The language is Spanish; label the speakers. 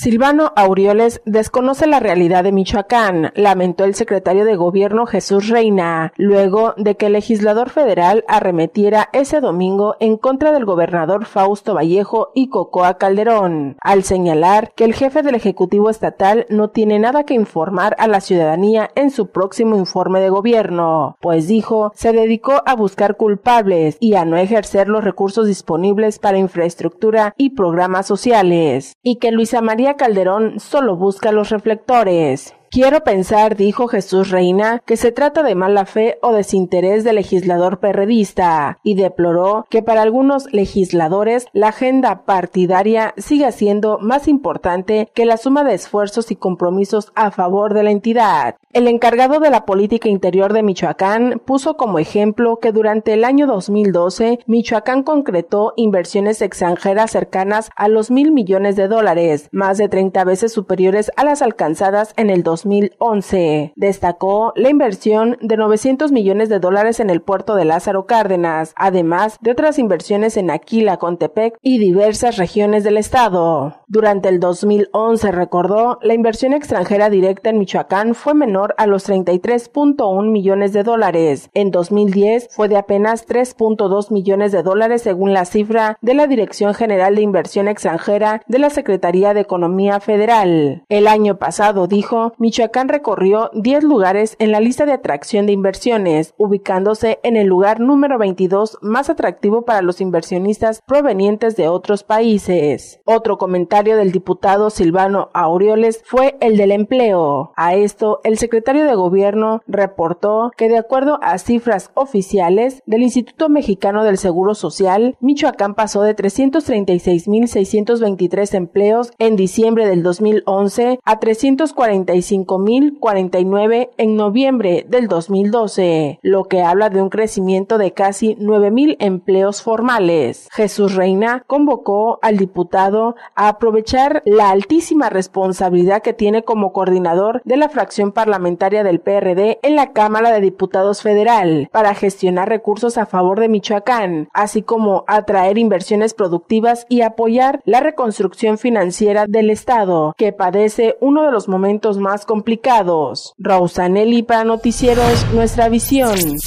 Speaker 1: Silvano Aureoles desconoce la realidad de Michoacán, lamentó el secretario de Gobierno Jesús Reina, luego de que el legislador federal arremetiera ese domingo en contra del gobernador Fausto Vallejo y Cocoa Calderón, al señalar que el jefe del Ejecutivo Estatal no tiene nada que informar a la ciudadanía en su próximo informe de gobierno, pues dijo, se dedicó a buscar culpables y a no ejercer los recursos disponibles para infraestructura y programas sociales, y que Luisa María Calderón solo busca los reflectores. Quiero pensar, dijo Jesús Reina, que se trata de mala fe o desinterés del legislador perredista, y deploró que para algunos legisladores la agenda partidaria siga siendo más importante que la suma de esfuerzos y compromisos a favor de la entidad. El encargado de la política interior de Michoacán puso como ejemplo que durante el año 2012 Michoacán concretó inversiones extranjeras cercanas a los mil millones de dólares, más de 30 veces superiores a las alcanzadas en el 2011. Destacó la inversión de 900 millones de dólares en el puerto de Lázaro Cárdenas, además de otras inversiones en Aquila, Contepec y diversas regiones del estado. Durante el 2011, recordó, la inversión extranjera directa en Michoacán fue menor a los 33.1 millones de dólares. En 2010 fue de apenas 3.2 millones de dólares según la cifra de la Dirección General de Inversión Extranjera de la Secretaría de Economía Federal. El año pasado, dijo, Michoacán recorrió 10 lugares en la lista de atracción de inversiones, ubicándose en el lugar número 22 más atractivo para los inversionistas provenientes de otros países. Otro comentario del diputado Silvano Aureoles fue el del empleo. A esto, el secretario de Gobierno reportó que de acuerdo a cifras oficiales del Instituto Mexicano del Seguro Social, Michoacán pasó de 336.623 empleos en diciembre del 2011 a 345.049 en noviembre del 2012, lo que habla de un crecimiento de casi 9.000 empleos formales. Jesús Reina convocó al diputado a aprovechar la altísima responsabilidad que tiene como coordinador de la fracción parlamentaria del PRD en la Cámara de Diputados Federal para gestionar recursos a favor de Michoacán, así como atraer inversiones productivas y apoyar la reconstrucción financiera del Estado, que padece uno de los momentos más complicados. Rosanelli para Noticieros, nuestra visión.